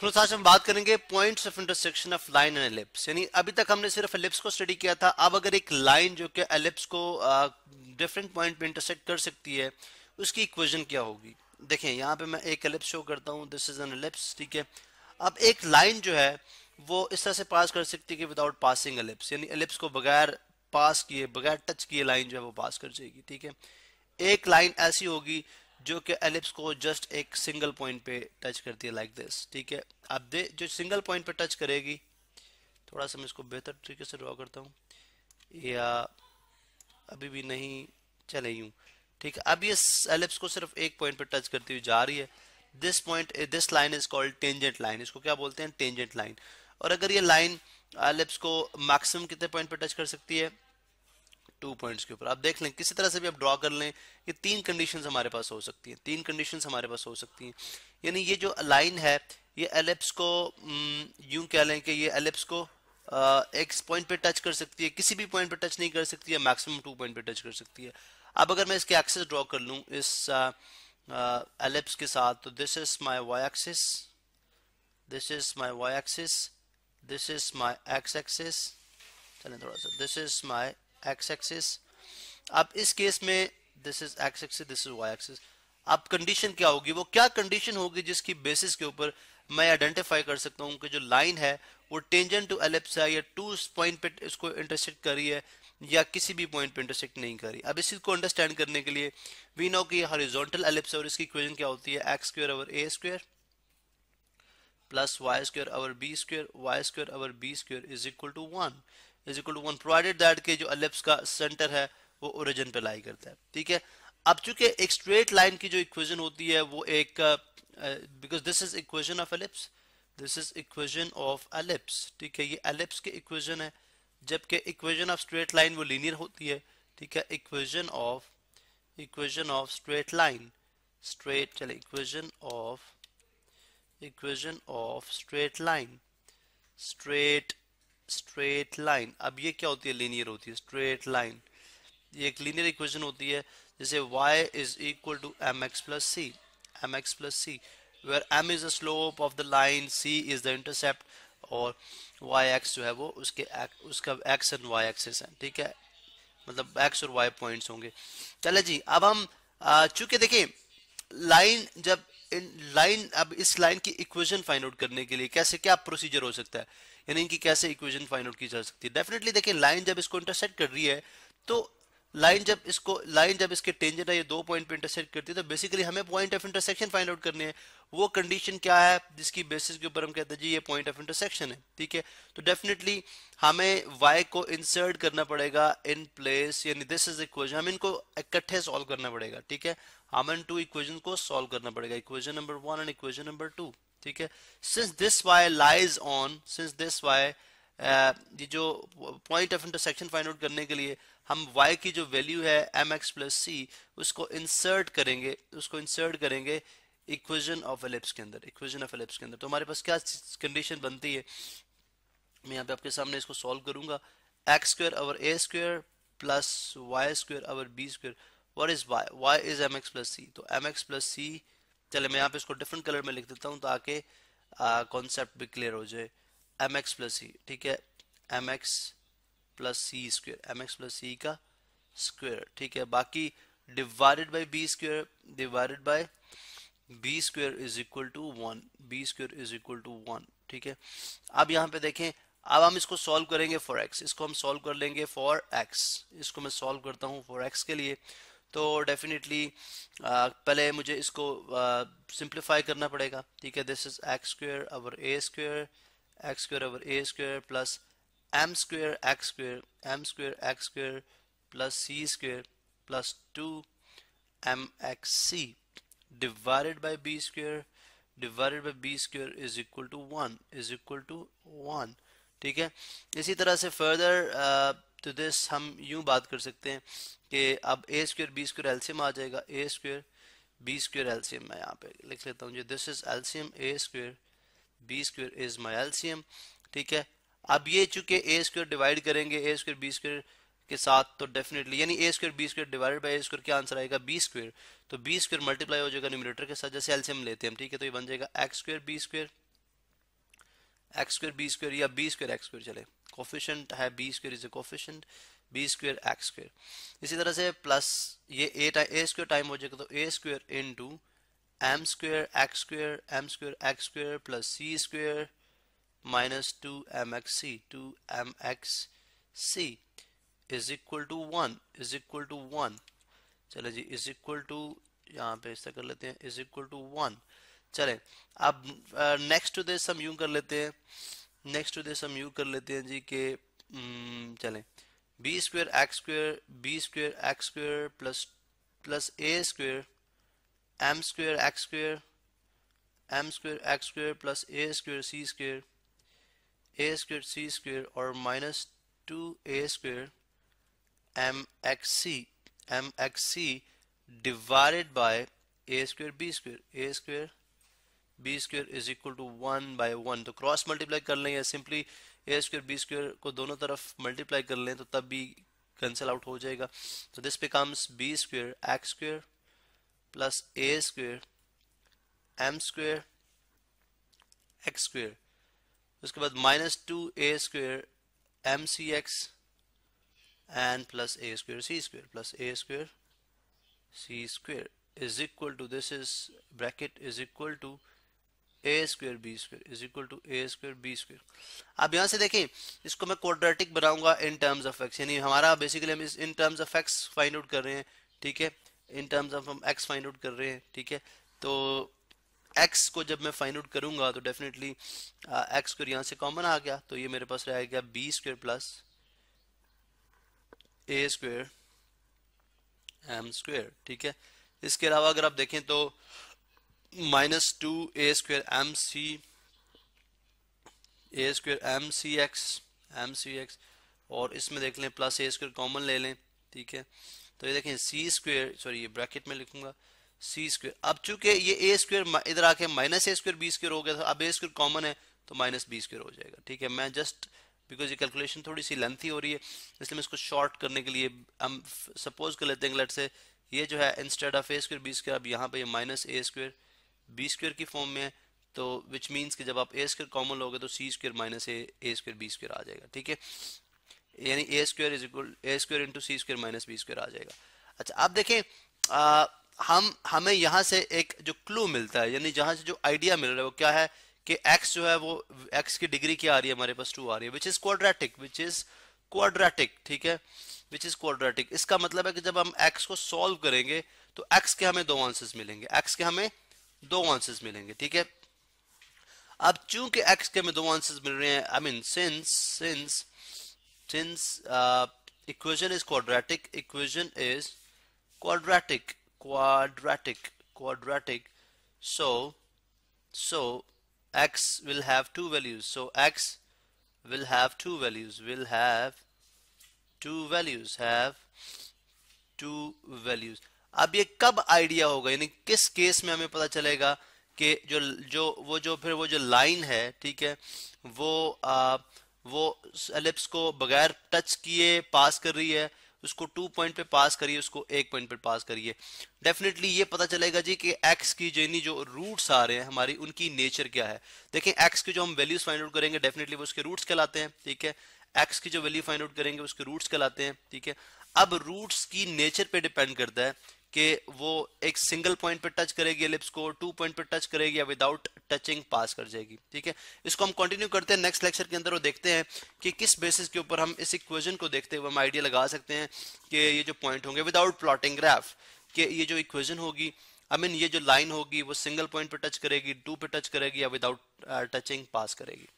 friends आज हम बात करेंगे points of intersection of line and ellipse यानी अभी तक हमने सिर्फ एलिप्स को स्टडी किया था अब अगर एक लाइन जो कि एलिप्स को डिफरेंट पॉइंट पे इंटरसेक्ट कर सकती है उसकी इक्वेशन क्या होगी देखें यहाँ पे मैं एक एलिप्स शो करता हूँ दिस इज एन एलिप्स ठीक है अब एक लाइन जो है वो इस तरह से पास कर सकती है विदाउट पासिंग एलिप्स यानी एलिप्स को बगैर पास किए बगैर टच किए लाइन जो है वो पास कर जाएगी ठीक है एक लाइन ऐसी होगी जो कि एलिप्स को जस्ट एक सिंगल पॉइंट पे टच करती है लाइक दिस ठीक है अब दे जो सिंगल पॉइंट पे टच करेगी थोड़ा सा मैं इसको बेहतर तरीके से ड्रॉ करता हूँ या अभी भी नहीं चले यूँ ठीक है अब ये एलिप्स को सिर्फ एक पॉइंट पे टच करती हुई जा रही है this point this line is called tangent line इसको क्या बोलते हैं टेंजेंट लाइन और अगर ये लाइन एलिप्स को मैक्सिमम कितने पॉइंट पे टच कर सकती है टू पॉइंट्स के ऊपर आप देख लें किसी तरह से भी आप ड्रॉ कर लें ये तीन कंडीशंस हमारे पास हो सकती हैं तीन कंडीशंस हमारे पास हो सकती हैं यानी ये जो लाइन है ये एलिप्स को यूं कह लें कि ये एलिप्स को एक पॉइंट पे टच कर सकती है किसी भी पॉइंट पे टच नहीं कर सकती है मैक्सिमम टू पॉइंट पे टच कर सकती है अब अगर मैं इसके एक्सेस ड्रॉ कर लूँ इस एलिप्स के साथ तो this is my y axis this is my y axis this is my x axis चलें थोड़ा सा this is my x axis अब इस केस में this is x axis this is y axis अब कंडीशन क्या होगी वो क्या कंडीशन होगी जिसकी बेसिस के ऊपर मैं आइडेंटिफाई कर सकता हूँ कि जो लाइन है वो टेंजेंट टू एलिप्स है या टू पॉइंट पे इसको इंटरसेक्ट करी है या किसी भी पॉइंट पे इंटरसेक्ट नहीं करी अब इसी को अंडरस्टैंड करने के लिए वी नो कि हॉरिजॉन्टल है और इसकी इक्वेशन क्या होती है x square over a square plus y square over b square y square over b square is equal to one is equal to one provided that के जो एलिप्स का सेंटर है वो ओरिजिन पे लाई करता है ठीक है अब चूंकि एक स्ट्रेट लाइन की जो इक्वेशन होती है वो एक because this is equation of ellipse this is equation of ellipse ठीक है ये एलिप्स की इक्वेशन है जबकि इक्वेशन ऑफ स्ट्रेट लाइन वो लीनियर होती है ठीक है equation of equation of straight line straight चले equation of equation of straight line straight straight line अब ये क्या होती है लीनियर होती है स्ट्रेट लाइन ये एक लीनियर इक्वेशन होती है जैसे y is equal to m x plus c m x plus c where m is the slope of the line c is the intercept और y एक्स जो है वो उसके उसका x एंड y एक्सेस है ठीक है मतलब x और y पॉइंट्स होंगे चले जी अब हम चूंकि देखिए लाइन जब इन लाइन अब इस लाइन की इक्वेशन फाइंड आउट करने के लिए कैसे क्या प्रोसीजर हो सकता है यानी इनकी कैसे इक्वेशन फाइंड आउट की जा सकती है डेफिनेटली देखिए लाइन जब इसको इंटरसेक्ट कर रही है तो लाइन जब इसको लाइन जब इसके टेंजेंट है ये दो पॉइंट पे इंटरसेक्ट करती है तो बेसिकली हमें point of intersection find out करने हैं वो कंडीशन क्या है जिसकी बेसिस के ऊपर हम कहते हैं जी ये पॉइंट ऑफ इंटरसेक्शन है ठीक है तो डेफिनेटली हमें वाई को इंसर्ट करना पड़ेगा इन प्लेस यानी दिस इज इक्वेशन हमें इनको इकट्ठे सॉल्व करना पड़ेगा ठीक है हमें इन टू इक्वेशन को सॉल्व करना पड़ेगा equation number one and equation number two ठीक है since this y lies on since this y ये जो point of intersection find out करने के लिए हम y की जो वैल्यू है एम एक्स प्लस सी उसको इंसर्ट करेंगे उसको इंसर्ट करेंगे इक्वेशन ऑफ एलिप्स के अंदर इक्वेशन ऑफ एलिप्स के अंदर तो हमारे पास क्या कंडीशन बनती है मैं यहाँ पे आपके सामने इसको सॉल्व करूंगा x square over a square plus y square over b square what is y y is m x plus c तो एम एक्स प्लस सी चले मैं यहाँ पे इसको डिफरेंट कलर में लिख देता हूँ ताकि कॉन्सेप्ट भी क्लियर हो जाए एम एक्स प्लस सी ठीक है m x plus c square m x plus c का स्क्वेयर ठीक है बाकी divided by b square divided by b square is equal to one b square is equal to one ठीक है अब यहाँ पे देखें अब हम इसको सॉल्व करेंगे फॉर एक्स इसको हम सॉल्व कर लेंगे फॉर एक्स इसको मैं सॉल्व करता हूँ फॉर एक्स के लिए तो डेफिनेटली पहले मुझे इसको सिंप्लीफाई करना पड़ेगा ठीक है this is x square over a square x square over a square plus m square x square m square x square plus c square plus two m x c divided by b square divided by b square is equal to one is equal to one ठीक है इसी तरह से further तो this हम यूं बात कर सकते हैं कि अब a square b square LCM आ जाएगा a square b square LCM मैं यहाँ पे लिख लेता हूँ जी this is LCM a square b square is my LCM ठीक है अब ये चूंकि ए स्क्र डिवाइड करेंगे ए स्क्र बी स्क्र के साथ तो डेफिनेटली यानी a square b square divide by a square क्या आंसर आएगा बी स्क्र तो बी स्क्र मल्टीप्लाई हो जाएगा न्यूमिनेटर के साथ जैसे एल्सियम लेते हैं ठीक है तो ये बन जाएगा x square b square x square b square या बी स्क्र एक्स स्क्र चले कोफिशेंट है b square is a coefficient b square x square इसी तरह से प्लस ये a time a square time हो जाएगा तो a square into m square x square m square x square plus c square minus two m x c two m x c is equal to one is equal to one चले जी is equal to यहाँ पे ऐसा कर लेते हैं is equal to one चले अब नेक्स्ट टू दिस हम यूं कर लेते हैं नेक्स्ट टू दिस हम यू कर लेते हैं जी के हम्म, चलें b square x square b square x square plus plus a square m square x square m square x square plus a square c square a square c square और minus two a square m x c m x c divided by a square b square a square b square is equal to one by one तो cross multiply कर लें या simply a square b square को दोनों तरफ multiply कर लें तो तब भी कैंसिल आउट हो जाएगा तो this becomes b square x square plus a square m square x square उसके बाद minus two a square m c x and plus a square c square plus a square c square is equal to this is bracket is equal to a square b square is equal to a square b square अब यहाँ से देखें इसको मैं quadratic बनाऊंगा इन terms of x यानी हमारा basically हम इस in terms of x find out कर रहे हैं ठीक है इन टर्म्स ऑफ हम एक्स फाइंड आउट कर रहे हैं ठीक है तो एक्स को जब मैं फाइंड आउट करूंगा तो डेफिनेटली एक्स स्क्र यहाँ से कॉमन आ गया तो ये मेरे पास रह गया b square plus a square m square ठीक है इसके अलावा अगर आप देखें तो minus 2 a square mc a square mcx mcx और इसमें देख लें प्लस ए स्क्वेयर कॉमन ले लें ठीक है तो ये देखें सी स्क्वेयर सॉरी ये ब्रैकेट में लिखूंगा सी स्क्वेयर अब चूंकि ये ए स्क्वेयर इधर आके minus a square b square हो गया था अब ए स्क्वेयर कॉमन है तो माइनस बी स्क्वेयर हो जाएगा ठीक है मैं जस्ट बिकॉज ये कैलकुलेशन थोड़ी सी लेंथी हो रही है इसलिए मैं इसको शॉर्ट करने के लिए हम सपोज कर लेते हैं लेट से ये जो है instead of a square b square अब यहाँ पर minus a square b square की फॉर्म में है तो विच मीन्स कि जब आप ए स्क्र कॉमन लोगे तो c square minus a a square b square आ जाएगा ठीक है यानी a square is equal a square into c square minus b square आ जाएगा अच्छा आप देखें आ, हम हमें यहाँ से एक जो क्लू मिलता है यानी जहाँ से जो आइडिया मिल रहा है वो क्या है कि एक्स जो है वो एक्स की डिग्री क्या आ रही है हमारे पास टू आ रही है which is quadratic which is quadratic ठीक है विच इज़ क्वाड्रेटिक इसका मतलब है कि जब हम एक्स को सॉल्व करेंगे तो एक्स के हमें दो आंसर्स मिलेंगे एक्स के हमें दो आंसर्स मिलेंगे ठीक है अब चूंकि एक्स के में दो आंसर्स मिल रहे हैं I mean since since since uh, equation is quadratic equation is quadratic quadratic quadratic so so x will have two values so x will have two values will have two values have two values अब ये कब idea होगा यानी किस case में हमें पता चलेगा कि जो जो वो जो फिर वो जो लाइन है ठीक है वो आ, वो एलिप्स को बगैर टच किए पास कर रही है उसको टू पॉइंट पे पास करिए उसको एक पॉइंट पे पास करिए डेफिनेटली ये पता चलेगा जी कि एक्स की जो जो रूट्स आ रहे हैं हमारी उनकी नेचर क्या है देखें एक्स के जो हम वैल्यूज फाइंड आउट करेंगे डेफिनेटली वो उसके रूट्स कहलाते हैं ठीक है एक्स की जो वैल्यू फाइंड आउट करेंगे उसके रूट्स कहलाते हैं ठीक है अब रूट्स की नेचर पे डिपेंड करता है कि वो एक सिंगल पॉइंट पे टच करेगी एलिप्स को टू पॉइंट पे टच करेगी या विदाउट टचिंग पास कर जाएगी ठीक है इसको हम कंटिन्यू करते हैं नेक्स्ट लेक्चर के अंदर वो देखते हैं कि किस बेसिस के ऊपर हम इस इक्वेशन को देखते हुए हम आइडिया लगा सकते हैं कि ये जो पॉइंट होंगे विदाउट प्लॉटिंग ग्राफ कि ये जो इक्वेजन होगी आई I मीन mean, ये जो लाइन होगी वो सिंगल पॉइंट पर टच करेगी टू पे टच करेगी या विदाउट टचिंग पास करेगी